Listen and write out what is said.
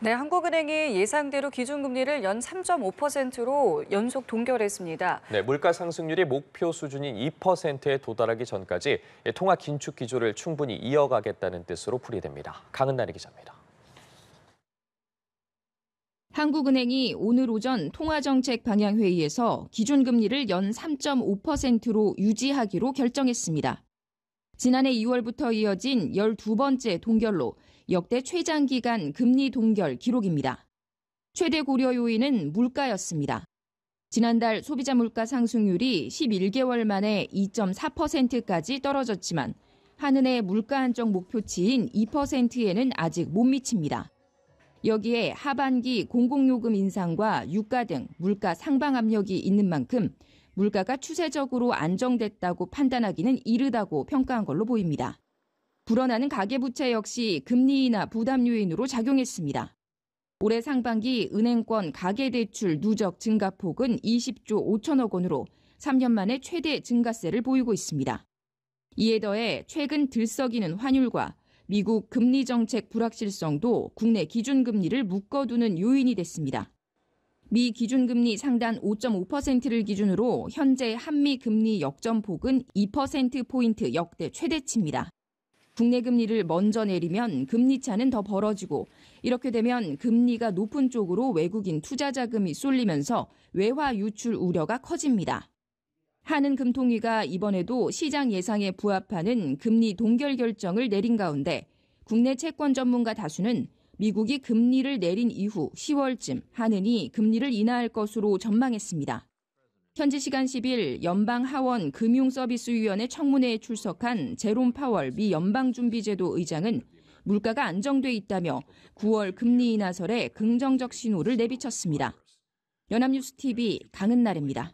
네, 한국은행이 예상대로 기준금리를 연 3.5%로 연속 동결했습니다. 네, 물가 상승률이 목표 수준인 2%에 도달하기 전까지 예, 통화 긴축 기조를 충분히 이어가겠다는 뜻으로 풀이됩니다. 강은나리 기자입니다. 한국은행이 오늘 오전 통화정책 방향회의에서 기준금리를 연 3.5%로 유지하기로 결정했습니다. 지난해 2월부터 이어진 12번째 동결로 역대 최장기간 금리 동결 기록입니다. 최대 고려 요인은 물가였습니다. 지난달 소비자 물가 상승률이 11개월 만에 2.4%까지 떨어졌지만 한은의 물가 안정 목표치인 2%에는 아직 못 미칩니다. 여기에 하반기 공공요금 인상과 유가 등 물가 상방 압력이 있는 만큼 물가가 추세적으로 안정됐다고 판단하기는 이르다고 평가한 걸로 보입니다. 불어나는 가계부채 역시 금리 인나 부담 요인으로 작용했습니다. 올해 상반기 은행권 가계대출 누적 증가폭은 20조 5천억 원으로 3년 만에 최대 증가세를 보이고 있습니다. 이에 더해 최근 들썩이는 환율과 미국 금리 정책 불확실성도 국내 기준금리를 묶어두는 요인이 됐습니다. 미 기준금리 상단 5.5%를 기준으로 현재 한미 금리 역전폭은 2%포인트 역대 최대치입니다. 국내 금리를 먼저 내리면 금리 차는 더 벌어지고 이렇게 되면 금리가 높은 쪽으로 외국인 투자 자금이 쏠리면서 외화 유출 우려가 커집니다. 한은 금통위가 이번에도 시장 예상에 부합하는 금리 동결 결정을 내린 가운데 국내 채권 전문가 다수는 미국이 금리를 내린 이후 10월쯤 하느니 금리를 인하할 것으로 전망했습니다. 현지 시간 10일 연방 하원 금융서비스위원회 청문회에 출석한 제롬 파월 미 연방준비제도 의장은 물가가 안정돼 있다며 9월 금리 인하설에 긍정적 신호를 내비쳤습니다. 연합뉴스 TV 강은나래입니다.